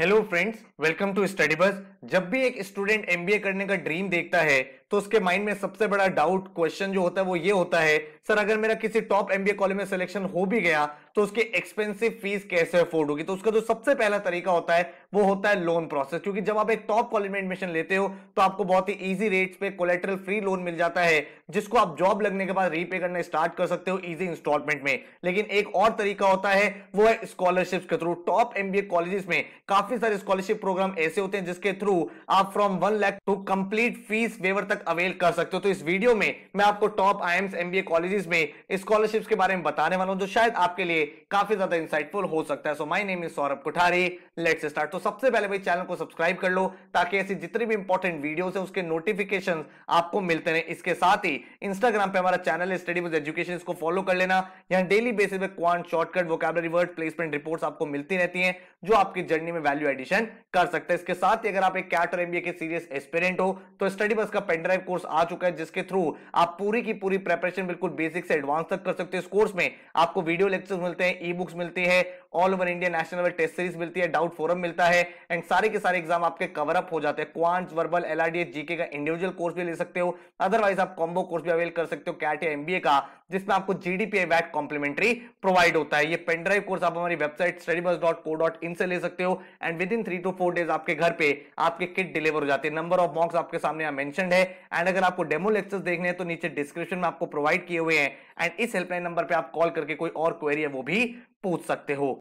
hello friends welcome to study बस जब भी एक स्टूडेंट एमबीए करने का ड्रीम देखता है तो उसके माइंड में सबसे बड़ा डाउट क्वेश्चन जो होता है वो ये होता है सर अगर मेरा किसी टॉप एमबीए कॉलेज में सिलेक्शन हो भी गया तो उसकी एक्सपेंसिव फीस कैसे अफोर्ड होगी तो उसका जो सबसे पहला तरीका होता है वो होता है लोन प्रोसेस क्योंकि जब आप एक टॉप कॉलेज में एडमिशन लेते हो तो आपको बहुत ही इजी रेट्स पे कोलेट्रल फ्री लोन मिल जाता है जिसको आप जॉब लगने के बाद रीपे करना स्टार्ट कर सकते हो इजी इंस्टॉलमेंट में लेकिन एक और तरीका होता है वो है स्कॉलरशिप के थ्रू टॉप एमबीए कॉलेजेस में काफी सारे स्कॉलरशिप प्रोग्राम ऐसे होते हैं जिसके थ्रू आप from one lakh to complete fees waiver तक अवेल कर सकते हो तो इस वीडियो में मैं आपको top IIMs MBA colleges में स्कॉलरशिप्स के बारे में बताने वाला हूं जो शायद आपके लिए काफी ज्यादा इंसाइटफुल हो सकता है so my name is Saurabh Kothari let's start तो सबसे पहले भाई चैनल को सब्सक्राइब कर लो ताकि ऐसी जितनी भी इंपॉर्टेंट वीडियो है उसके नोटिफिकेशन आपको मिलते रहे इसके साथ ही इंस्टाग्राम पे हमारा चैनल है स्टडी विद एजुकेशन इसको फॉलो कर लेना यहाँ डेली बेसिस पे quant shortcut vocabulary word placement report आपको मिलती रहती है जो आपकी जर्नी में वैल्यू एडिशन कर सकते हैं इसके साथ ही अगर आप एक कैट और एमबीए के सीरियस एक्सपेरेंट हो तो स्टडी बस का पेनड्राइव कोर्स आ चुका है जिसके थ्रू आप पूरी की पूरी प्रेपरेशन बिल्कुल बेसिक से एडवांस तक कर सकते हैं इस कोर्स में आपको वीडियो लेक्चर मिलते हैं ई बुक्स मिलती है all over India national level test series मिलती है डाउट फोरम मिलता है एंड सारे के सारे एग्जाम आपके कवर अप हो जाते हैं क्वांट वर्बल एलआरडीएस जीके का इंडिविजुअल कोर्स भी ले सकते हो अदरवाइज आप कॉम्बो कोर्स भी अवेल कर सकते हो कैट या एमबीए का जिसमें आपको जीडीपीए वैट कॉम्प्लीमेंट्री प्रोवाइड होता है ये पेनड्राइव कोर्स आप हमारी वेबसाइट स्टडी से ले सकते हो and within three two four days आपके घर पे आपके किट डिलीवर हो जाते हैं नंबर ऑफ मॉक्स आपके सामने यहाँ मेंशन है एंड अगर आपको डेमो लेक्चर्स देखने हैं तो नीचे डिस्क्रिप्शन में आपको प्रोवाइड किए हुए हैं एंड इस हेल्पलाइन नंबर पर आप कॉल करके कोई और क्वेरी है वो वो भी पूछ सकते हो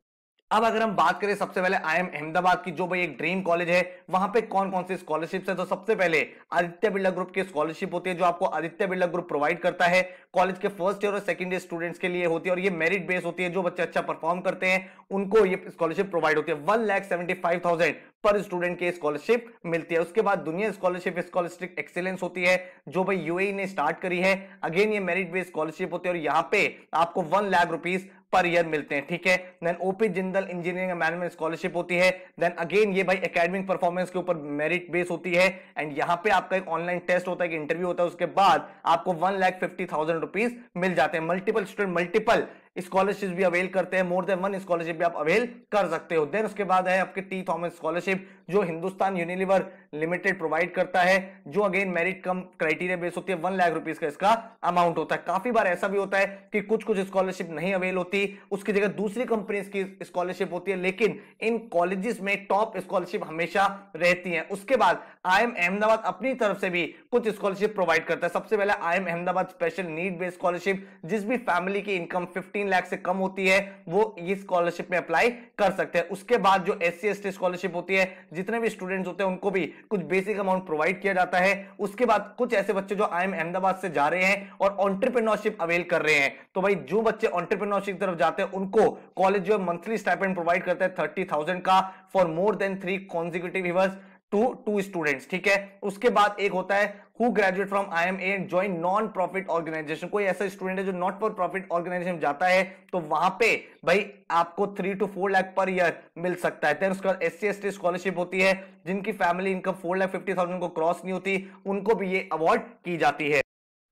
अब अगर हम बात करें सबसे पहले आई एम अहमदाबाद की जो भाई एक ड्रीम कॉलेज है वहां पे कौन कौन सी स्कॉलरशिप है तो सबसे पहले आदित्य बिरला ग्रुप की स्कॉलरशिप होती है जो आपको आदित्य बिरला ग्रुप प्रोवाइड करता है कॉलेज के फर्स्ट ईयर और सेकंड ईयर स्टूडेंट्स के लिए होती है और ये मेरिट बेस होती है जो बच्चे अच्छा परफॉर्म करते हैं उनको ये स्कॉलरशिप प्रोवाइड होती है वन पर स्टूडेंट की स्कॉलरशिप मिलती है उसके बाद दुनिया स्कॉलरशिप स्कॉलरशिप एक्सीलेंस होती है जो भाई यूएई e ने स्टार्ट करी है अगेन ये मेरिट बेस्ड स्कॉलरशिप होती है और यहाँ पे आपको one lakh rupees per year मिलते हैं ठीक है then OP Jindal engineering and management scholarship होती है देन अगेन ये भाई एकेडमिक परफॉर्मेंस के ऊपर मेरिट बेस होती है एंड यहाँ पे आपका एक ऑनलाइन टेस्ट होता है इंटरव्यू होता है उसके बाद आपको one lakh fifty thousand rupees मिल जाते हैं मल्टीपल स्टूडेंट मल्टीपल स्कॉलरशिप भी अवेल करते हैं मोर देन वन स्कॉलरशिप भी आप अवेल कर सकते हो देन उसके बाद है आपके टी थॉमस स्कॉलरशिप जो हिंदुस्तान यूनिलिवर लिमिटेड प्रोवाइड करता है जो again merit cum criteria base होती है वन लाख रुपीज का इसका अमाउंट होता है काफी बार ऐसा भी होता है कि कुछ कुछ स्कॉलरशिप नहीं अवेल होती उसकी जगह दूसरी कंपनीज की स्कॉलरशिप होती है लेकिन इन कॉलेजेस में टॉप स्कॉलरशिप हमेशा रहती है उसके बाद आई एम अहमदाबाद अपनी तरफ से भी कुछ स्कॉलरशिप प्रोवाइड करता है सबसे पहले IIM Ahmedabad special need based scholarship जिस भी फैमिली की इनकम फिफ्टी तीन लाख से कम होती है वो ये स्कॉलरशिप में अप्लाई कर सकते हैं उसके बाद जो एस सी स्कॉलरशिप होती है जितने भी स्टूडेंट्स होते हैं उनको भी कुछ बेसिक अमाउंट प्रोवाइड किया जाता है उसके बाद कुछ ऐसे बच्चे जो आई अहमदाबाद से जा रहे हैं और ऑन्टरप्रिनोरशिप अवेल कर रहे हैं तो भाई जो बच्चे ऑन्टरप्रिनोरशिप की तरफ जाते हैं उनको कॉलेज जो मंथली स्टाइपेंड प्रोवाइड करता है थर्टी का for more than three consecutive years two two students ठीक है उसके बाद एक होता है who graduate from IIM A join non profit organization कोई ऐसा स्टूडेंट है जो नॉट फॉर प्रॉफिट ऑर्गेनाइजेशन जाता है तो वहां पे भाई आपको three two four lakh per year मिल सकता है उसके बाद एस सी स्कॉलरशिप होती है जिनकी family income four lakh fifty thousand को क्रॉस नहीं होती उनको भी ये अवार्ड की जाती है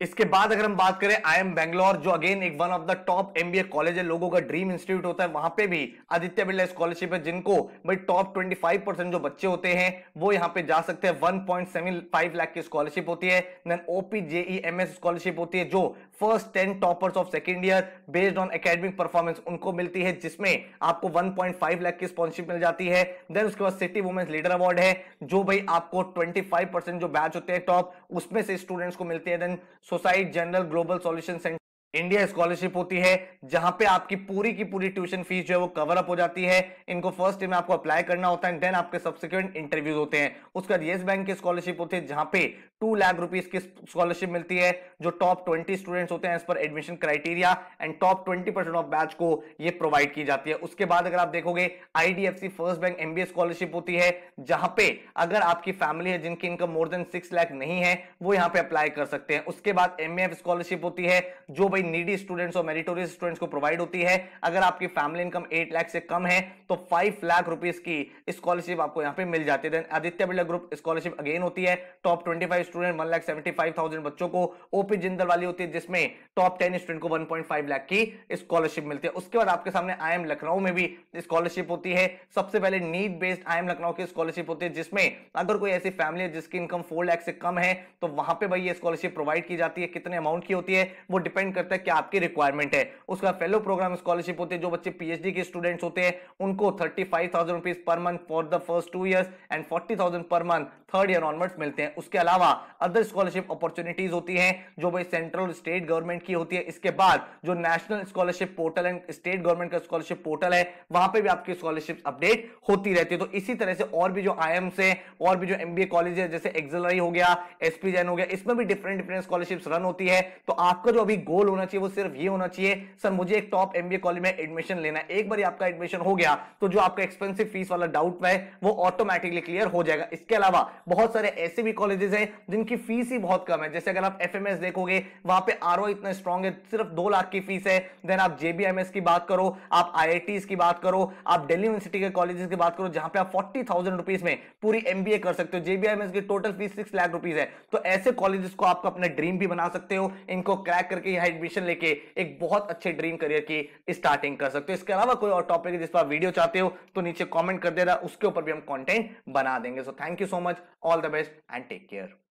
इसके बाद अगर हम बात करें आई एम बैंगलोर जो अगेन एक one of the top MBA college है लोगों का ड्रीम इंस्टीट्यूट होता है वहां पे भी आदित्य बिरला स्कॉलरशिप है जिनको भाई टॉप 25 परसेंट जो बच्चे होते हैं वो यहाँ पे जा सकते हैं 1.75 लाख की स्कॉलरशिप होती है then OP JE M S scholarship होती है जो first ten toppers of second year based on academic performance उनको मिलती है जिसमें आपको 1.5 लाख की स्पॉन्सरशिप मिल जाती है देन उसके बाद सिटी वुमेन्स लीडर अवार्ड है जो भाई आपको 25 परसेंट जो बैच होते हैं टॉप उसमें से स्टूडेंट्स को मिलते हैं then Societe Generale global solution centre India scholarship होती है जहां पे आपकी पूरी की पूरी ट्यूशन फीस जो है वो कवर अप हो जाती है इनको फर्स्ट ईयर में आपको अप्लाई करना होता है देन आपके सब्सिक्वेंट इंटरव्यूज होते हैं उसके बाद येस बैंक की स्कॉलरशिप होती है जहां पे टू लाख रुपीज की स्कॉलरशिप मिलती है जो टॉप ट्वेंटी स्टूडेंट्स होते हैं as per admission criteria and top twenty of batch को ये प्रोवाइड की जाती है उसके बाद अगर आप देखोगे IDFC first bank MBA scholarship होती है जहां पे अगर आपकी फैमिली है जिनकी income more than six lakh नहीं है वो यहाँ पे अप्लाई कर सकते हैं उसके बाद एमएफ स्कॉलरशिप होती है जो भाई नीडी स्टूडेंट्स और मेरिटोरियस स्टूडेंट्स को प्रोवाइड होती है अगर आपकी फैमिली इनकम एट लाख से कम है तो फाइव लाख रुपीज की स्कॉलरशिप आपको यहाँ पे मिल जाती है Aditya Birla group scholarship again होती है top twenty five student one lakh seventy five thousand बच्चों को ओपी जिंदल वाली होती है जिसमें टॉप टेन स्टूडेंट को वन पॉइंट फाइव लाख की स्कॉलरशिप मिलती है उसके बाद आपके सामने आई एम लखनऊ में भी स्कॉलरशिप होती है सबसे पहले need based IIM Lucknow की स्कॉलरशिप होती है जिसमें अगर कोई ऐसी फैमिली है जिसकी इनकम फोर लाख से कम है तो वहां पे भाई ये स्कॉलरशिप प्रोवाइड की जाती है कितने अमाउंट की होती है वो डिपेंड करती लगता है कि आपकी रिक्वायरमेंट है उसका फेलो प्रोग्राम स्कॉलरशिप होती है जो बच्चे पीएचडी के स्टूडेंट्स होते हैं उनको thirty five thousand rupees per month for the first two years and forty thousand per month third year onwards मिलते हैं उसके अलावा अदर स्कॉलरशिप अपॉर्चुनिटीज होती है जो भाई सेंट्रल स्टेट गवर्नमेंट की होती है इसके बाद जो national scholarship portal and state government का स्कॉलरशिप पोर्टल है वहां पर भी आपकी स्कॉलरशिप अपडेट होती रहती है तो इसी तरह से और भी जो आई से और भी जो एमबीए कॉलेज है जैसे एक्सलरी हो गया एसपी जैन हो गया इसमें भी डिफरेंट डिफरेंट स्कॉलरशिप रन होती है तो आपका जो अभी गोल होना चाहिए वो सिर्फ ये होना चाहिए सर मुझे एक टॉप एमबीए कॉलेज में एडमिशन लेना है एक बार आपका एडमिशन हो गया तो जो आपका एक्सपेंसिव फीस वाला डाउट है वो ऑटोमेटिकली क्लियर हो जाएगा इसके अलावा बहुत सारे ऐसे भी कॉलेजेस हैं जिनकी फीस ही बहुत कम है जैसे अगर आप एफ देखोगे वहां पे आर इतना स्ट्रॉग है सिर्फ दो लाख की फीस है देन आप जेबीएमएस की बात करो आप आई की बात करो आप डेली यूनिवर्सिटी के कॉलेजेस की बात करो जहां पे आप फोर्टी थाउजेंड रुपीज में पूरी एमबीए कर सकते हो जेबीएमएस की total fees six lakh rupees है तो ऐसे कॉलेजेस को आप अपने ड्रीम भी बना सकते हो इनको क्रैक करके यहाँ मोटिवेशन लेके एक बहुत अच्छे ड्रीम करियर की स्टार्टिंग कर सकते हो इसके अलावा कोई और टॉपिक जिस पर वीडियो चाहते हो तो नीचे कॉमेंट कर देना उसके ऊपर भी हम कॉन्टेंट बना देंगे so thank you so much all the best and take care